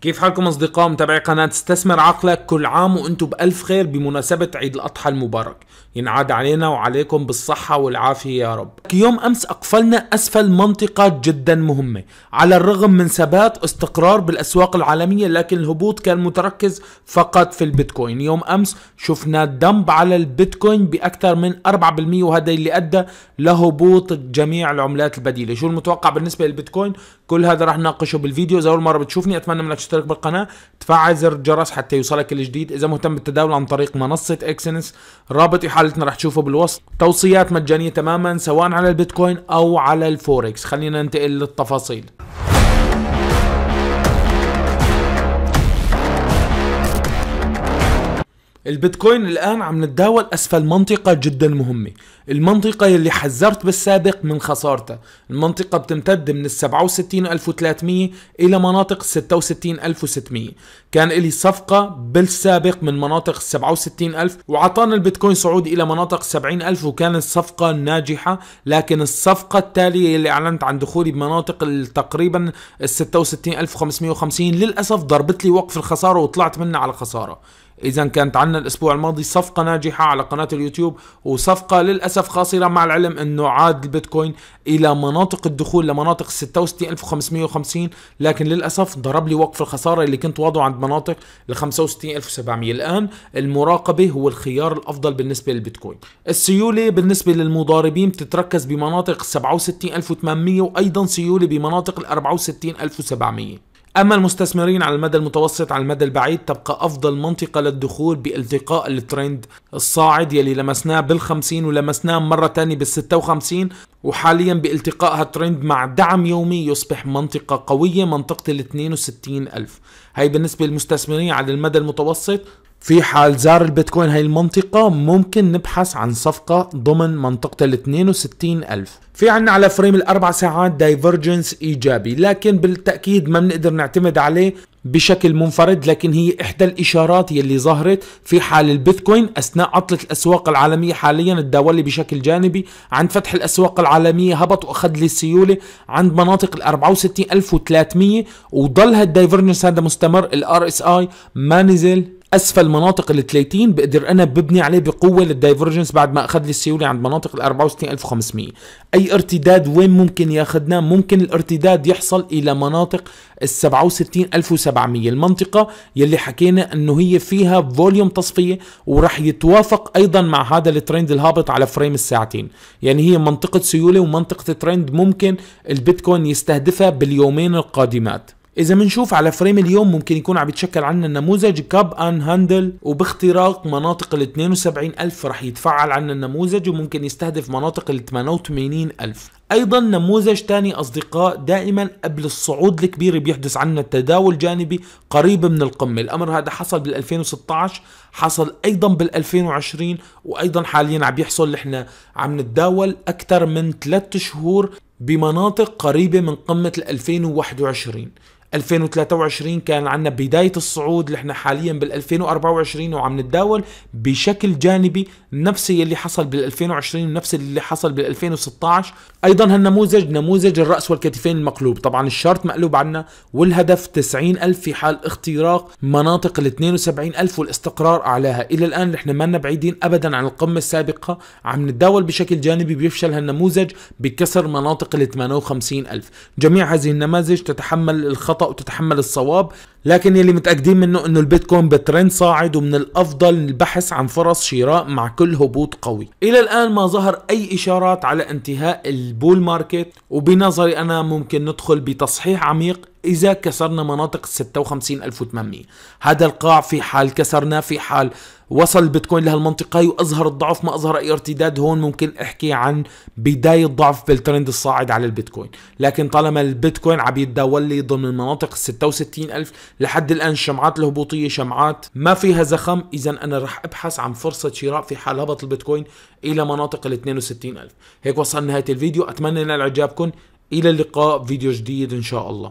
كيف حالكم اصدقاء متابعي قناة استثمر عقلك كل عام وانتم بألف خير بمناسبة عيد الأضحى المبارك ينعاد علينا وعليكم بالصحة والعافية يا رب يوم أمس أقفلنا أسفل منطقة جدا مهمة على الرغم من ثبات استقرار بالأسواق العالمية لكن الهبوط كان متركز فقط في البيتكوين يوم أمس شفنا دمب على البيتكوين بأكثر من 4% وهذا اللي أدى لهبوط جميع العملات البديلة شو المتوقع بالنسبة للبيتكوين كل هذا راح نناقشه بالفيديو إذا أول مرة بتشوفني أتمنى منك تشترك بالقناة تفعل زر الجرس حتى يوصلك الجديد إذا مهتم بالتداول عن طريق منصة إكسنس رابط يحط حالتنا رح تشوفه بالوصف توصيات مجانية تماما سواء على البيتكوين او على الفوركس خلينا ننتقل للتفاصيل البيتكوين الان عم نتداول اسفل منطقه جدا مهمه المنطقه اللي حذرت بالسابق من خسارتها المنطقه بتمتد من ال 67300 الى مناطق 66600 كان لي صفقه بالسابق من مناطق 67000 وعطانا البيتكوين صعود الى مناطق 70000 وكان الصفقه ناجحه لكن الصفقه التاليه اللي اعلنت عن دخولي بمناطق تقريبا ال 66550 للاسف ضربت لي وقف الخساره وطلعت منها على خساره اذا كانت عنا الاسبوع الماضي صفقه ناجحه على قناه اليوتيوب وصفقه للاسف خاسره مع العلم انه عاد البيتكوين الى مناطق الدخول لمناطق 66550 لكن للاسف ضرب لي وقف الخساره اللي كنت واضعه عند مناطق ل 65700 الان المراقبه هو الخيار الافضل بالنسبه للبيتكوين السيوله بالنسبه للمضاربين بتتركز بمناطق 67800 وايضا سيوله بمناطق ال 64700 أما المستثمرين على المدى المتوسط على المدى البعيد تبقى أفضل منطقة للدخول بالتقاء الترند الصاعد يلي لمسناه بال50 ولمسناه مرة تانية تانية بال56 وحاليا بالتقاء هالترند مع دعم يومي يصبح منطقة قوية منطقة ال 62 ألف هاي بالنسبة للمستثمرين على المدى المتوسط في حال زار البيتكوين هاي المنطقة ممكن نبحث عن صفقة ضمن منطقة ال 62 ألف في عنا على فريم الأربع ساعات دايفرجنس إيجابي لكن بالتأكيد ما بنقدر نعتمد عليه بشكل منفرد لكن هي إحدى الإشارات يلي ظهرت في حال البيتكوين أثناء عطلة الأسواق العالمية حاليا الدولي بشكل جانبي عند فتح الأسواق العالمية هبط وأخذ لي السيولة عند مناطق ال 64300 وضل هالدايفرجنس هذا مستمر الار اس اي ما نزل اسفل مناطق ال 30 بقدر انا ببني عليه بقوه للدايفرجنس بعد ما اخذ لي السيوله عند مناطق ال 64500 اي ارتداد وين ممكن ياخذنا ممكن الارتداد يحصل الى مناطق ال 67700 المنطقه يلي حكينا انه هي فيها فوليوم تصفيه وراح يتوافق ايضا مع هذا الترند الهابط على فريم الساعتين يعني هي منطقه سيوله ومنطقه ترند ممكن البيتكوين يستهدفها باليومين القادمات اذا بنشوف على فريم اليوم ممكن يكون عم يتشكل عنا النموذج كاب ان هاندل وباختراق مناطق ال 72 الف رح يتفعل عنا النموذج وممكن يستهدف مناطق ال 88 الف ايضا نموذج تاني اصدقاء دائما قبل الصعود الكبير بيحدث عنا التداول جانبي قريب من القمة الامر هذا حصل بال 2016 حصل ايضا بال 2020 وايضا حاليا عم يحصل نحن عم نتداول اكثر من 3 شهور بمناطق قريبة من قمة 2021 2023 كان عندنا بداية الصعود نحن حاليا بال 2024 وعم نتداول بشكل جانبي نفس اللي حصل بال 2020 ونفس اللي حصل بال 2016 ايضا هالنموذج نموذج الراس والكتفين المقلوب طبعا الشرط مقلوب عنا والهدف 90 الف في حال اختراق مناطق ال 72 الف والاستقرار اعلاها الى الان نحن ما بعيدين ابدا عن القمه السابقه عم نتداول بشكل جانبي بيفشل هالنموذج بكسر مناطق ال 58 الف جميع هذه النماذج تتحمل الخطا وتتحمل الصواب لكن يلي متأكدين منه انه البيتكوين بترند صاعد ومن الافضل البحث عن فرص شراء مع كل هبوط قوي الى الان ما ظهر اي اشارات على انتهاء البول ماركت وبنظري انا ممكن ندخل بتصحيح عميق إذا كسرنا مناطق 56800 هذا القاع في حال كسرناه في حال وصل البيتكوين لهالمنطقة وأظهر الضعف ما أظهر أي ارتداد هون ممكن أحكي عن بداية ضعف بالترند الصاعد على البيتكوين لكن طالما البيتكوين عم يتداول لي ضمن المناطق 66000 لحد الآن الشمعات الهبوطية شمعات ما فيها زخم إذا أنا رح أبحث عن فرصة شراء في حال هبط البيتكوين إلى مناطق ال 62000 هيك وصلنا نهاية الفيديو أتمنى نال إعجابكم إلى اللقاء فيديو جديد إن شاء الله